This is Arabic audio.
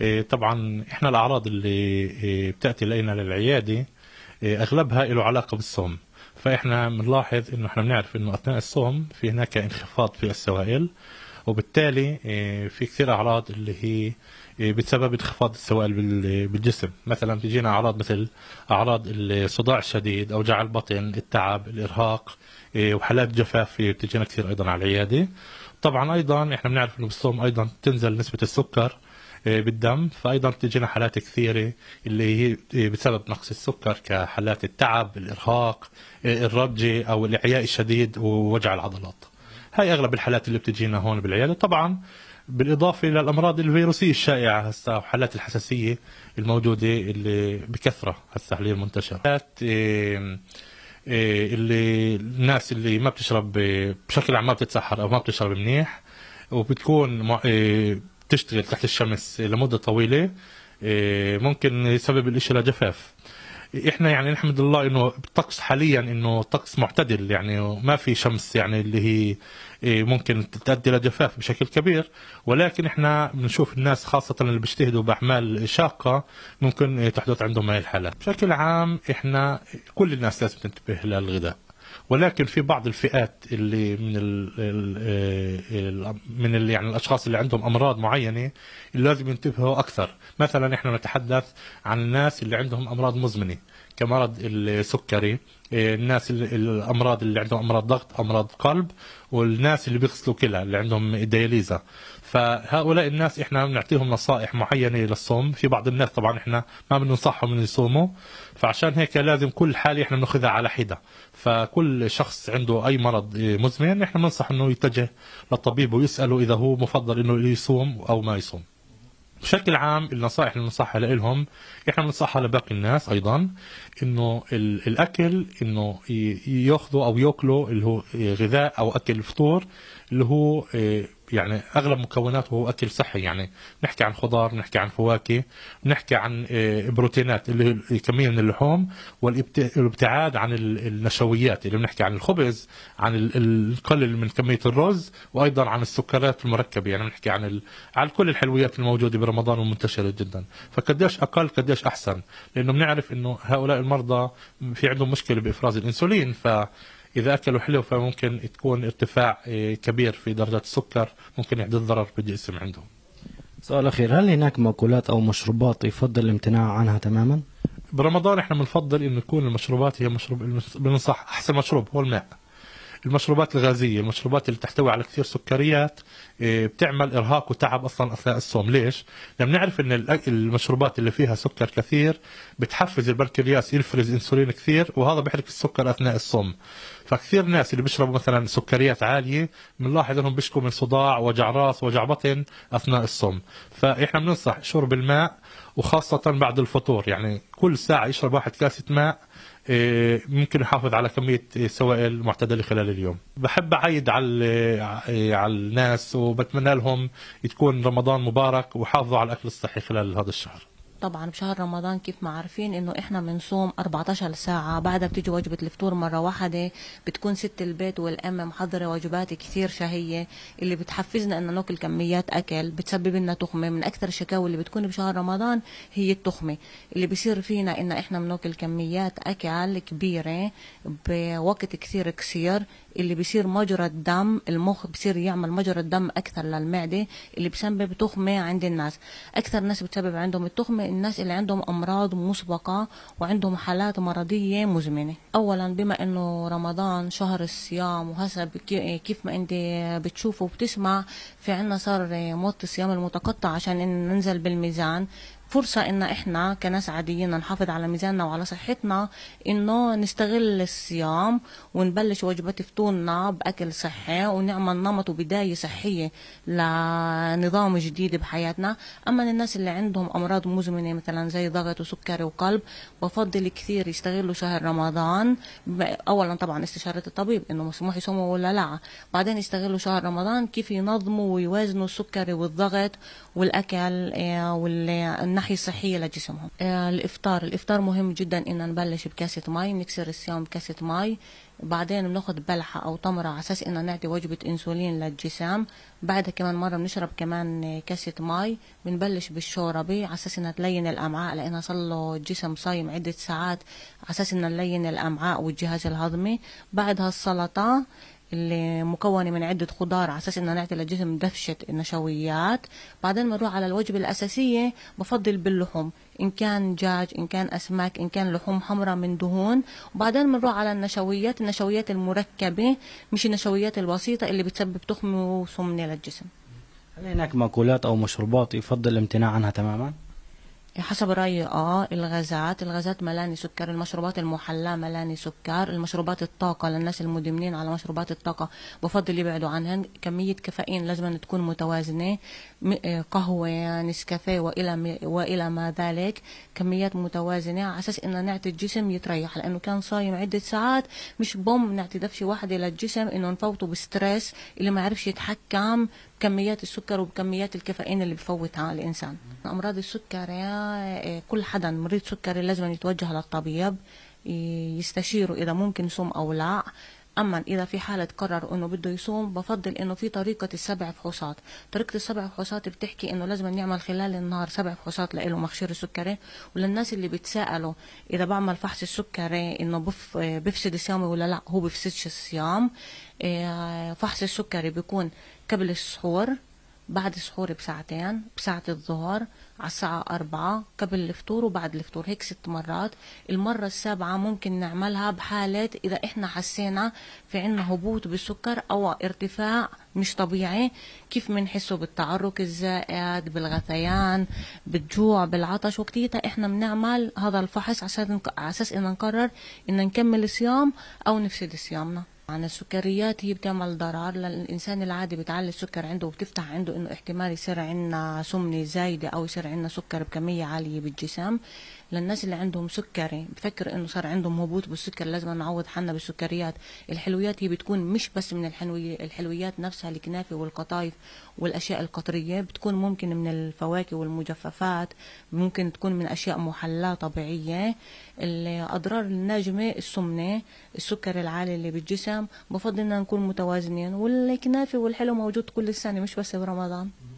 إيه، طبعا احنا الاعراض اللي إيه، بتاتي لنا للعياده إيه، اغلبها له علاقه بالصوم فاحنا بنلاحظ انه احنا بنعرف انه اثناء الصوم في هناك انخفاض في السوائل وبالتالي في كثير اعراض اللي هي بتسبب انخفاض السوائل بالجسم مثلا بيجينا اعراض مثل اعراض الصداع الشديد اوجاع البطن التعب الارهاق وحالات جفاف بتجينا كثير ايضا على العياده طبعا ايضا احنا بنعرف انه بالصوم ايضا تنزل نسبه السكر آه، بالدم فايضا بتجينا حالات كثيره اللي هي آه، بسبب نقص السكر كحالات التعب الارهاق آه، الربجه او الاعياء الشديد ووجع العضلات هاي اغلب الحالات اللي بتجينا هون بالعياده طبعا بالاضافه للامراض الفيروسيه الشائعه هسه وحالات الحساسيه الموجوده اللي بكثره هسه حاليا منتشره اللي الناس اللي ما بتشرب بشكل عام ما بتتسحر او ما بتشرب منيح وبتكون تشتغل تحت الشمس لمده طويله إيه، ممكن يسبب الإشي لجفاف احنا يعني نحمد الله انه الطقس حاليا انه طقس معتدل يعني ما في شمس يعني اللي هي إيه، ممكن تؤدي لجفاف بشكل كبير ولكن احنا بنشوف الناس خاصه اللي بيجتهدوا باعمال شاقه ممكن تحدث عندهم هاي الحالات بشكل عام احنا كل الناس لازم تنتبه للغذاء ولكن في بعض الفئات اللي من الـ الـ من الـ يعني الاشخاص اللي عندهم امراض معينه اللي لازم ينتبهوا اكثر مثلا احنا نتحدث عن الناس اللي عندهم امراض مزمنه كمرض السكري إيه، الناس الامراض اللي عندهم امراض ضغط امراض قلب والناس اللي بيغسلوا كلى اللي عندهم دياليزا فهؤلاء الناس احنا بنعطيهم نصائح معينه للصوم في بعض الناس طبعا احنا ما بننصحهم انه يصوموا فعشان هيك لازم كل حاله احنا بناخذها على حده فكل شخص عنده اي مرض إيه، مزمن احنا بننصح انه يتجه للطبيب ويساله اذا هو مفضل انه يصوم او ما يصوم بشكل عام النصائح اللي بننصحها لهم احنا بننصحها لباقي الناس ايضا انه الاكل انه ياخذوا او ياكلوا اللي هو غذاء او اكل فطور اللي هو آه، يعني اغلب مكوناته هو اكل صحي يعني بنحكي عن خضار بنحكي عن فواكه بنحكي عن آه، بروتينات اللي هي كميه من اللحوم والابتعاد عن النشويات اللي بنحكي عن الخبز عن القلل من كميه الرز وايضا عن السكريات المركبه يعني بنحكي عن على عن كل الحلويات الموجوده برمضان ومنتشره جدا فقديش اقل قديش احسن لانه بنعرف انه هؤلاء المرضى في عندهم مشكله بافراز الانسولين ف اذا اكلوا حلو فممكن تكون ارتفاع إيه، كبير في درجه السكر ممكن يحدث ضرر بالجسم عندهم سؤال اخير هل هناك مأكولات او مشروبات يفضل الامتناع عنها تماما برمضان احنا بنفضل انه يكون المشروبات هي مشروب بننصح احسن مشروب هو الماء المشروبات الغازيه المشروبات اللي تحتوي على كثير سكريات إيه، بتعمل ارهاق وتعب اصلا اثناء الصوم ليش لما بنعرف ان المشروبات اللي فيها سكر كثير بتحفز البنكرياس يفرز انسولين كثير وهذا بيحرق السكر اثناء الصوم فكثير ناس اللي بيشربوا مثلا سكريات عاليه بنلاحظ انهم بيشكوا من صداع وجع راس وجع بطن اثناء الصوم فاحنا بننصح شرب الماء وخاصة بعد الفطور يعني كل ساعة يشرب واحد كاسة ماء إيه، ممكن يحافظ على كمية إيه، سوائل معتدلة خلال اليوم بحب أعيد إيه، على الناس وبتمنى لهم تكون رمضان مبارك وحافظوا على الأكل الصحي خلال هذا الشهر طبعا بشهر رمضان كيف ما عارفين انه احنا بنصوم 14 ساعه بعدها بتيجي وجبه الفطور مره واحده بتكون ست البيت والام محضره وجبات كثير شهيه اللي بتحفزنا ان ناكل كميات اكل بتسبب لنا تخمه من اكثر الشكاوي اللي بتكون بشهر رمضان هي التخمه اللي بيصير فينا ان احنا بناكل كميات اكل كبيره بوقت كثير قصير اللي بيصير مجرى الدم المخ بصير يعمل مجرى الدم اكثر للمعده اللي بسبب تخمه عند الناس اكثر ناس بتسبب عندهم التخمه الناس اللي عندهم أمراض مسبقة وعندهم حالات مرضية مزمنة أولا بما أنه رمضان شهر الصيام وحسب كيف ما أنت بتشوف وبتسمع في عنا صار موت الصيام المتقطع عشان ننزل بالميزان فرصة ان احنا كناس عاديين نحافظ على ميزاننا وعلى صحتنا انه نستغل الصيام ونبلش وجبات فطورنا باكل صحي ونعمل نمط وبداية صحية لنظام جديد بحياتنا اما الناس اللي عندهم امراض مزمنة مثلا زي ضغط وسكري وقلب بفضل كثير يستغلوا شهر رمضان اولا طبعا استشارة الطبيب انه مسموح يصوموا ولا لا بعدين يستغلوا شهر رمضان كيف ينظموا ويوازنوا السكري والضغط والاكل آه، والنوم الناحية الصحية لجسمهم آه، الإفطار الإفطار مهم جدا إن نبلش بكاسة مي نكسر الصيام بكاسة مي بعدين بناخد بلحة أو تمرة على أساس انه نعطي وجبة إنسولين للجسام بعدها كمان مرة بنشرب كمان كاسة مي بنبلش بالشوربة على أساس إنها تلين الأمعاء لأنها صار له الجسم صايم عدة ساعات على أساس إنها تلين الأمعاء والجهاز الهضمي بعدها السلطة اللي مكونه من عده خضار على اساس انها نعطي للجسم دفشه النشويات بعدين بنروح على الوجبه الاساسيه بفضل باللحوم ان كان دجاج ان كان اسماك ان كان لحوم حمراء من دهون وبعدين بنروح على النشويات النشويات المركبه مش النشويات البسيطه اللي بتسبب تخمه وسمنه للجسم هل هناك مأكولات او مشروبات يفضل الامتناع عنها تماما حسب رأيي اه الغازات الغازات ملاني سكر المشروبات المحلاة ملاني سكر المشروبات الطاقة للناس المدمنين على مشروبات الطاقة بفضل يبعدوا عنها كمية كافيين لازم تكون متوازنة آه، قهوة نسكافيه وإلى وإلى ما ذلك كميات متوازنة على أساس إن نعطي الجسم يتريح لأنه كان صايم عدة ساعات مش بوم نعطي دفشة واحدة للجسم إنه نفوته بستريس اللي ما عرفش يتحكم كميات السكر وبكميات الكافيين اللي بفوتها على الانسان امراض السكري كل حدا مريض سكري لازم يتوجه للطبيب يستشيروا اذا ممكن صوم او لا اما اذا في حاله قرر انه بده يصوم بفضل انه في طريقه السبع فحوصات طريقه السبع فحوصات بتحكي انه لازم نعمل خلال النهار سبع فحوصات لإله مخشير السكري وللناس اللي بتسالوا اذا بعمل فحص السكري انه بف بفسد صيامي ولا لا هو بفسدش الصيام آه، فحص السكري بيكون قبل السحور بعد سحوري بساعتين بساعة الظهر على الساعة أربعة قبل الفطور وبعد الفطور هيك ست مرات المرة السابعة ممكن نعملها بحالة إذا إحنا حسينا في عنا هبوط بالسكر أو ارتفاع مش طبيعي كيف بنحسه بالتعرق الزائد بالغثيان بالجوع بالعطش وقتيتها احنا بنعمل هذا الفحص عشان على اساس ان نقرر ان نكمل الصيام او نفسد صيامنا عن السكريات هي بتعمل ضرر للإنسان العادي بتعلي السكر عنده وبتفتح عنده إنه احتمال يصير عندنا سمنة زايدة أو يصير عندنا سكر بكمية عالية بالجسم للناس اللي عندهم سكري بفكر إنه صار عندهم هبوط بالسكر لازم نعوض حالنا بالسكريات الحلويات هي بتكون مش بس من الحلوي الحلويات نفسها الكنافة والقطايف والأشياء القطرية بتكون ممكن من الفواكه والمجففات ممكن تكون من أشياء محلاة طبيعية الأضرار الناجمة السمنة السكر العالي اللي بالجسم الصيام بفضل ان نكون متوازنين والكنافه والحلو موجود كل السنه مش بس برمضان